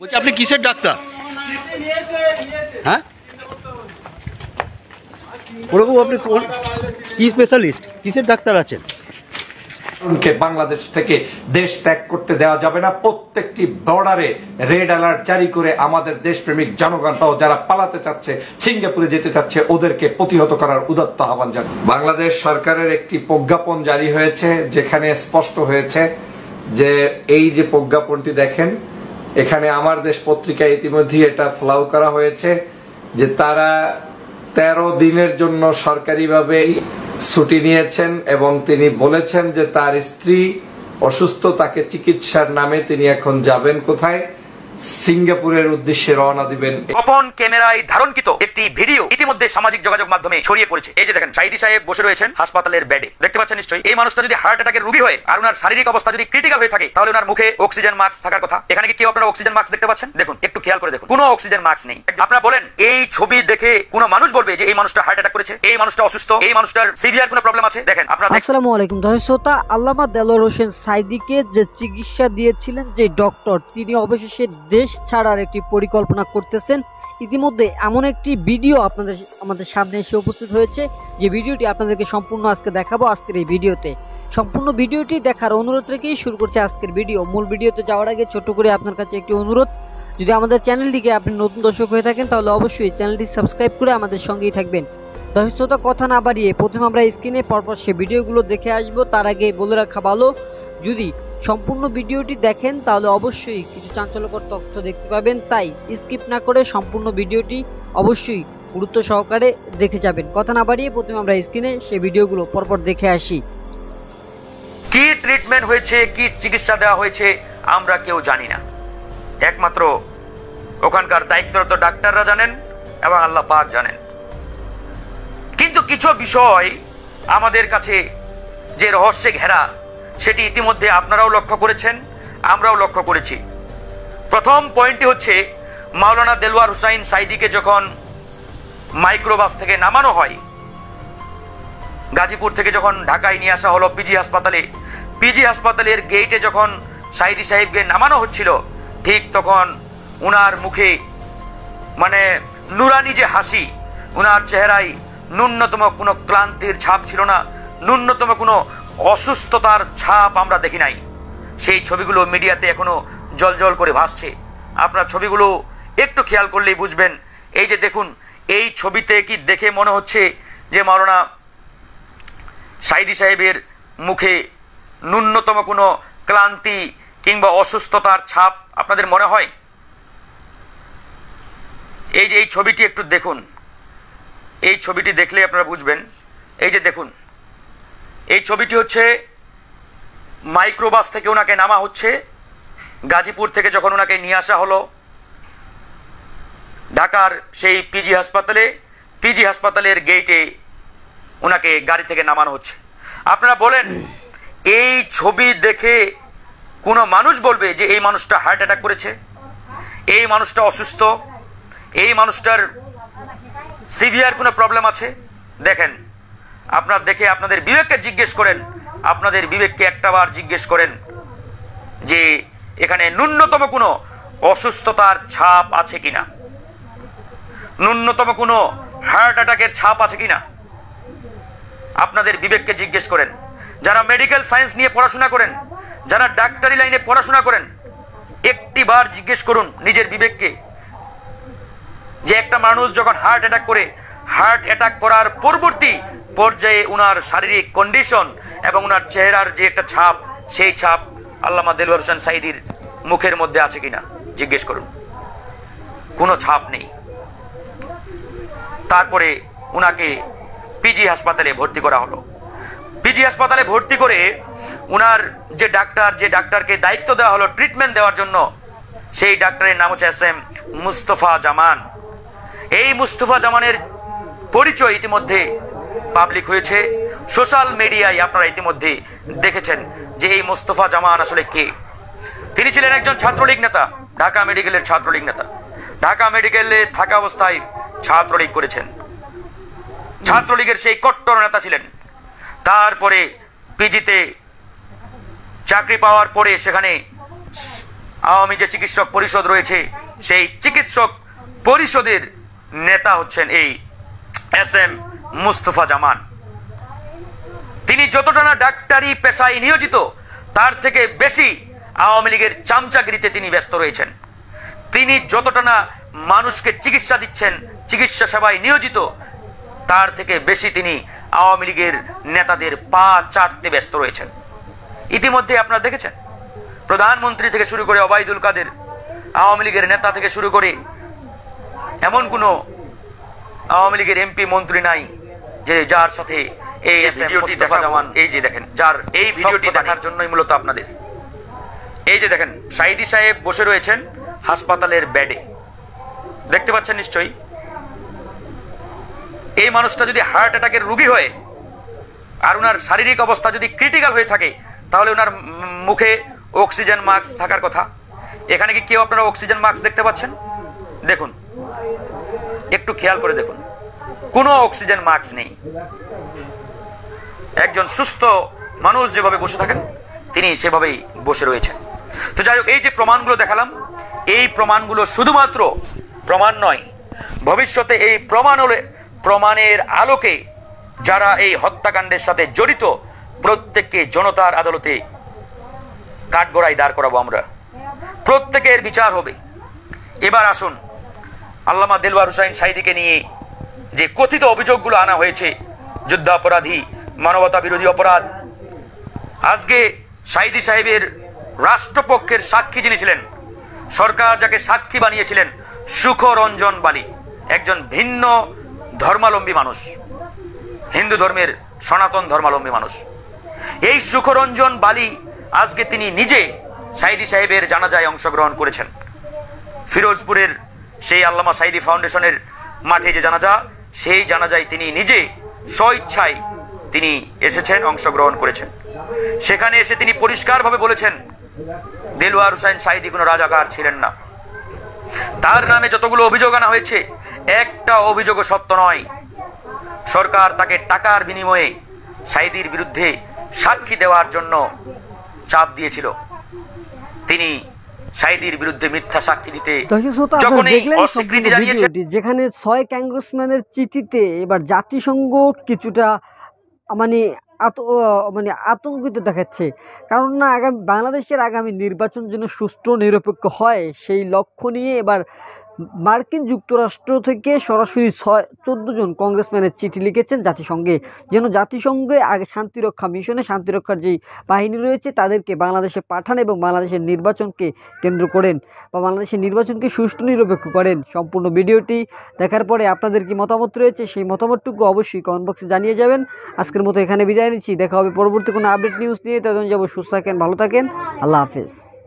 বলছি আপনি কিসের ডাক্তার হ্যাঁ ওরকম আপনি কি স্পেশালিস্ট কিসের ডাক্তার আছেন বাংলাদেশ থেকে দেশ ত্যাগ করতে দেওয়া যাবে না প্রত্যেকটি বর্ডারে রেড অ্যালার্ট জারি করে আমাদের দেশপ্রেমিক জনগণ তাও যারা পালাতে চাচ্ছে সিঙ্গাপুরে যেতে চাচ্ছে ওদেরকে প্রতিহত করার উদাত্ত আহ্বান জানান বাংলাদেশ সরকারের একটি প্রজ্ঞাপন জারি হয়েছে যেখানে স্পষ্ট হয়েছে যে এই যে প্রজ্ঞাপনটি দেখেন এখানে আমার দেশ পত্রিকায় ইতিমধ্যে এটা ফ্লাউ করা হয়েছে যে তারা ১৩ দিনের জন্য সরকারিভাবে ছুটি নিয়েছেন এবং তিনি বলেছেন যে তার স্ত্রী অসুস্থ তাকে চিকিৎসার নামে তিনি এখন যাবেন কোথায় সিঙ্গাপুরের উদ্দেশ্যে রওনা দিবেন ক্যামেরায় ধারণকৃত একটি ভিডিও ইতিমধ্যে সামাজিক যোগাযোগ মাধ্যমে ছড়িয়ে পড়েছে এই যে দেখেন সাইদি সাহেব বসে রয়েছেন হাসপাতালের দেখতে পাচ্ছেন নিশ্চয়ই এই মানুষটা যদি হার্ট অ্যাটাকের হয় আর ওনার শারীরিক অবস্থা যদি ক্রিটিক্যাল হয়ে থাকে তাহলে ওনার মুখে অক্সিজেন মাস্ক থাকার কথা এখানে কি কেউ আপনারা অক্সিজেন মাস্ক দেখতে পাচ্ছেন দেখুন একটু খেয়াল করে দেখুন কোনো অক্সিজেন মাস্ক নেই আপনারা বলেন এই ছবি দেখে মানুষ বলবে যে এই মানুষটা হার্ট অ্যাটাক করেছে এই মানুষটা অসুস্থ এই মানুষটার সিভিয়ার কোনো প্রবলেম আছে দেখেন আপনারা আসসালামু আলাইকুম আল্লামা হোসেন সাইদিকে যে চিকিৎসা দিয়েছিলেন যে ডক্টর তিনি অবশেষে দেশ ছাড়ার একটি পরিকল্পনা করতেছেন ইতিমধ্যে এমন একটি ভিডিও আপনাদের আমাদের সামনে এসে উপস্থিত হয়েছে যে ভিডিওটি আপনাদেরকে সম্পূর্ণ আজকে দেখাবো আজকের এই ভিডিওতে সম্পূর্ণ ভিডিওটি দেখার অনুরোধ রেখেই শুরু করছে আজকের ভিডিও মূল ভিডিওতে যাওয়ার আগে ছোট করে আপনার কাছে একটি অনুরোধ যদি আমাদের চ্যানেলটিকে আপনি নতুন দর্শক হয়ে থাকেন তাহলে অবশ্যই চ্যানেলটি সাবস্ক্রাইব করে আমাদের সঙ্গেই থাকবেন দর্শকতা কথা না বাড়িয়ে প্রথমে আমরা স্ক্রিনে পরপর সে ভিডিওগুলো দেখে আসবো তার আগে বলে রাখা ভালো যদি সম্পূর্ণ ভিডিওটি দেখেন তাহলে অবশ্যই কিছু চাঞ্চল্যকর তথ্য দেখতে পাবেন তাই স্কিপ না করে সম্পূর্ণ ভিডিওটি অবশ্যই গুরুত্ব সহকারে দেখে যাবেন কথা না বাড়িয়ে প্রথমে আমরা স্ক্রিনে সেই ভিডিওগুলো পরপর দেখে আসি কি ট্রিটমেন্ট হয়েছে কি চিকিৎসা দেওয়া হয়েছে আমরা কেউ জানি না একমাত্র ওখানকার দায়িত্বরত ডাক্তাররা জানেন এবং আল্লাহ পাক জানেন কিন্তু কিছু বিষয় আমাদের কাছে যে রহস্যে ঘেরা সেটি ইতিমধ্যে আপনারাও লক্ষ্য করেছেন আমরাও লক্ষ্য করেছি প্রথম পয়েন্টটি হচ্ছে মাওলানা দেলোয়ার হুসাইন সাইদিকে যখন মাইক্রোবাস থেকে নামানো হয় গাজীপুর থেকে যখন ঢাকায় নিয়ে আসা হলো পিজি হাসপাতালে পিজি হাসপাতালের গেইটে যখন সাইদি সাহেবকে নামানো হচ্ছিল ঠিক তখন উনার মুখে মানে নুরানি যে হাসি উনার চেহারায় ন্যূনতম কোনো ক্লান্তির ছাপ ছিল না ন্যূনতম কোনো অসুস্থতার ছাপ আমরা দেখি নাই সেই ছবিগুলো মিডিয়াতে এখনও জলজল করে ভাসছে আপনার ছবিগুলো একটু খেয়াল করলেই বুঝবেন এই যে দেখুন এই ছবিতে কি দেখে মনে হচ্ছে যে মারণা সাইদি সাহেবের মুখে ন্যূনতম কোনো ক্লান্তি কিংবা অসুস্থতার ছাপ আপনাদের মনে হয় এই যে এই ছবিটি একটু দেখুন এই ছবিটি দেখলে আপনারা বুঝবেন এই যে দেখুন এই ছবিটি হচ্ছে মাইক্রোবাস থেকে ওনাকে নামা হচ্ছে গাজীপুর থেকে যখন ওনাকে নিয়ে আসা হলো ঢাকার সেই পিজি হাসপাতালে পিজি হাসপাতালের গেটে ওনাকে গাড়ি থেকে নামানো হচ্ছে আপনারা বলেন এই ছবি দেখে কোনো মানুষ বলবে যে এই মানুষটা হার্ট অ্যাটাক করেছে এই মানুষটা অসুস্থ এই মানুষটার সিভিয়ার কোনো প্রবলেম আছে দেখেন আপনার দেখে আপনাদের বিবেককে জিজ্ঞেস করেন আপনাদের বিবেককে একটাবার জিজ্ঞেস করেন যে এখানে ন্যূনতম কোনো অসুস্থতার ছাপ আছে কিনা ন্যূনতম কোনো হার্ট অ্যাটাকের ছাপ আছে কিনা আপনাদের বিবেককে জিজ্ঞেস করেন যারা মেডিকেল সায়েন্স নিয়ে পড়াশোনা করেন যারা ডাক্তারি লাইনে পড়াশোনা করেন একটি বার জিজ্ঞেস করুন নিজের বিবেককে যে একটা মানুষ যখন হার্ট অ্যাটাক করে হার্ট অ্যাটাক করার পরবর্তী পর্যায়ে উনার শারীরিক কন্ডিশন এবং উনার চেহারার যে একটা ছাপ সেই ছাপ আল্লামা দেলুয়ার হোসেন সাইদির মুখের মধ্যে আছে কিনা জিজ্ঞেস করুন কোনো ছাপ নেই তারপরে উনাকে পিজি হাসপাতালে ভর্তি করা হলো পিজি হাসপাতালে ভর্তি করে উনার যে ডাক্তার যে ডাক্তারকে দায়িত্ব দেওয়া হলো ট্রিটমেন্ট দেওয়ার জন্য সেই ডাক্তারের নাম হচ্ছে এস এম মুস্তফা জামান এই মুস্তফা জামানের পরিচয় ইতিমধ্যে পাবলিক হয়েছে সোশ্যাল মিডিয়ায় আপনারা ইতিমধ্যে দেখেছেন যে এই মোস্তফা জামান আসলে কে তিনি ছিলেন একজন ছাত্রলীগ নেতা ঢাকা মেডিকেলের ছাত্রলীগ নেতা ঢাকা মেডিকেলে থাকা অবস্থায় ছাত্রলীগ করেছেন ছাত্রলীগের সেই কট্টর নেতা ছিলেন তারপরে পিজিতে চাকরি পাওয়ার পরে সেখানে আওয়ামী যে চিকিৎসক পরিষদ রয়েছে সেই চিকিৎসক পরিষদের নেতা হচ্ছেন এই এস এম মুস্তফা জামান তিনি যতটা না ডাক্তারি পেশায় নিয়োজিত তার থেকে বেশি আওয়ামী লীগের চামচাগিরিতে তিনি ব্যস্ত রয়েছেন তিনি যতটা না মানুষকে চিকিৎসা দিচ্ছেন চিকিৎসা সেবায় নিয়োজিত তার থেকে বেশি তিনি আওয়ামী লীগের নেতাদের পা চাটতে ব্যস্ত রয়েছেন ইতিমধ্যে আপনারা দেখেছেন প্রধানমন্ত্রী থেকে শুরু করে অবায়দুল কাদের আওয়ামী লীগের নেতা থেকে শুরু করে এমন কোনো আওয়ামী লীগের এমপি মন্ত্রী নাই যে যার সাথে এই দেখা এই যে দেখেন যার এই ভিডিওটি দেখার জন্যই মূলত আপনাদের এই যে দেখেন সাইদি সাহেব বসে রয়েছেন হাসপাতালের বেডে দেখতে পাচ্ছেন নিশ্চয়ই এই মানুষটা যদি হার্ট অ্যাটাকের রুগী হয়ে আর ওনার শারীরিক অবস্থা যদি ক্রিটিক্যাল হয়ে থাকে তাহলে ওনার মুখে অক্সিজেন মাস্ক থাকার কথা এখানে কি কেউ আপনারা অক্সিজেন মাস্ক দেখতে পাচ্ছেন দেখুন একটু খেয়াল করে দেখুন কোনো অক্সিজেন মাস্ক নেই একজন সুস্থ মানুষ যেভাবে বসে থাকেন তিনি সেভাবেই বসে রয়েছেন তো যাই হোক এই যে প্রমাণগুলো দেখালাম এই প্রমাণগুলো শুধুমাত্র প্রমাণ নয় ভবিষ্যতে এই প্রমাণ হলে প্রমাণের আলোকে যারা এই হত্যাকাণ্ডের সাথে জড়িত প্রত্যেককে জনতার আদালতে কাঠগড়ায় দাঁড় করাবো আমরা প্রত্যেকের বিচার হবে এবার আসুন আল্লামা দিলওয়ার হুসাইন সাইদিকে নিয়ে যে কথিত অভিযোগগুলো আনা হয়েছে যুদ্ধাপরাধী মানবতা বিরোধী অপরাধ আজকে সাইদি সাহেবের রাষ্ট্রপক্ষের সাক্ষী যিনি ছিলেন সরকার যাকে সাক্ষী বানিয়েছিলেন সুখরঞ্জন বালি একজন ভিন্ন ধর্মালম্বী মানুষ হিন্দু ধর্মের সনাতন ধর্মালম্বী মানুষ এই সুখরঞ্জন বালি আজকে তিনি নিজে সাইদি সাহেবের জানাজায় অংশগ্রহণ করেছেন ফিরোজপুরের সেই আল্লামা সাইদি ফাউন্ডেশনের মাঠে যে জানাজা সেই জানাজায় তিনি নিজে স্বইচ্ছায় তিনি এসেছেন অংশগ্রহণ করেছেন সেখানে এসে তিনি পরিষ্কারভাবে বলেছেন দিলওয়ার হুসাইন সাইদি কোনো রাজাকার ছিলেন না তার নামে যতগুলো অভিযোগ আনা হয়েছে একটা অভিযোগও সত্য নয় সরকার তাকে টাকার বিনিময়ে সাইদির বিরুদ্ধে সাক্ষী দেওয়ার জন্য চাপ দিয়েছিল তিনি যেখানে ছয় ক্যাংগ্রেসম্যানের চিঠিতে এবার জাতিসংঘ কিছুটা মানে আত মানে আতঙ্কিত দেখাচ্ছে কারণ না আগামী বাংলাদেশের আগামী নির্বাচন যেন সুষ্ঠু নিরপেক্ষ হয় সেই লক্ষ্য নিয়ে এবার মার্কিন যুক্তরাষ্ট্র থেকে সরাসরি ছয় চোদ্দো জন কংগ্রেসম্যানের চিঠি লিখেছেন জাতিসংঘে যেন জাতিসংঘে আগে শান্তিরক্ষা মিশনে শান্তিরক্ষার যেই বাহিনী রয়েছে তাদেরকে বাংলাদেশে পাঠান এবং বাংলাদেশের নির্বাচনকে কেন্দ্র করেন বা বাংলাদেশের নির্বাচনকে সুষ্ঠু নিরপেক্ষ করেন সম্পূর্ণ ভিডিওটি দেখার পরে আপনাদের কি মতামত রয়েছে সেই মতামতটুকু অবশ্যই কমেন্ট বক্সে জানিয়ে যাবেন আজকের মতো এখানে বিদায় নিচ্ছি দেখা হবে পরবর্তী কোনো আপডেট নিউজ নিয়ে তখন যাবো সুস্থ থাকেন ভালো থাকেন আল্লাহ হাফেজ